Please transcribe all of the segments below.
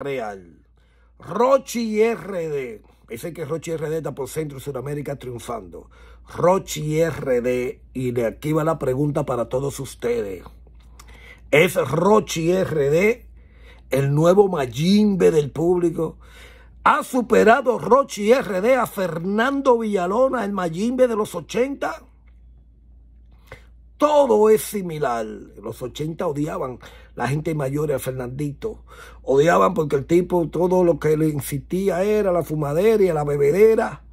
Real. Rochi RD. Ese que Rochi RD está por Centro y Sudamérica triunfando. Rochi RD. Y de aquí va la pregunta para todos ustedes. ¿Es Rochi RD el nuevo Mayimbe del público? ¿Ha superado Rochi RD a Fernando Villalona, el Mayimbe de los 80? todo es similar. los 80 odiaban la gente mayor a Fernandito. Odiaban porque el tipo todo lo que le insistía era la fumadera y la bebedera.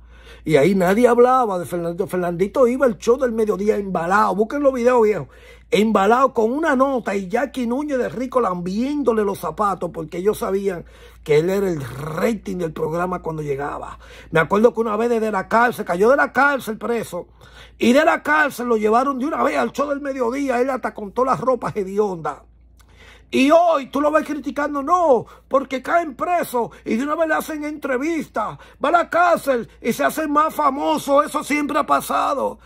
Y ahí nadie hablaba de Fernandito. Fernandito iba al show del mediodía embalado. Busquen los videos viejos. Embalado con una nota y Jackie Núñez de Rico lambiéndole los zapatos porque ellos sabían que él era el rating del programa cuando llegaba. Me acuerdo que una vez desde la cárcel, cayó de la cárcel preso. Y de la cárcel lo llevaron de una vez al show del mediodía. Él hasta todas las ropas hediondas. Y hoy tú lo vas criticando, no, porque caen preso y de una vez le hacen entrevista, va a la cárcel y se hacen más famosos, eso siempre ha pasado.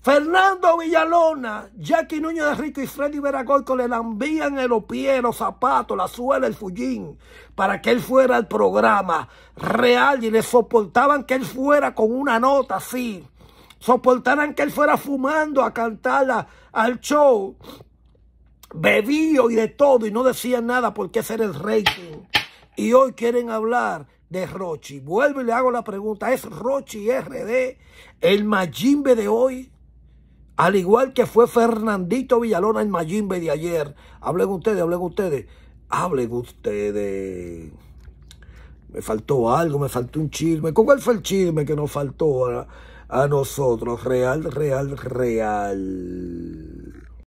Fernando Villalona, Jackie Núñez de Rico y Freddy Veragolco le lambían el pie, los zapatos, la suela, el fullín, para que él fuera al programa real y le soportaban que él fuera con una nota así. Soportaran que él fuera fumando a cantarla al show bebío y de todo y no decía nada porque ese era el rey Y hoy quieren hablar de Rochi. Vuelvo y le hago la pregunta. ¿Es Rochi RD el Majimbe de hoy? Al igual que fue Fernandito Villalona el Majimbe de ayer. Hablen ustedes, hablen ustedes. Hablen ustedes. Me faltó algo, me faltó un chisme. ¿Cuál fue el chisme que nos faltó a nosotros? Real, real, real.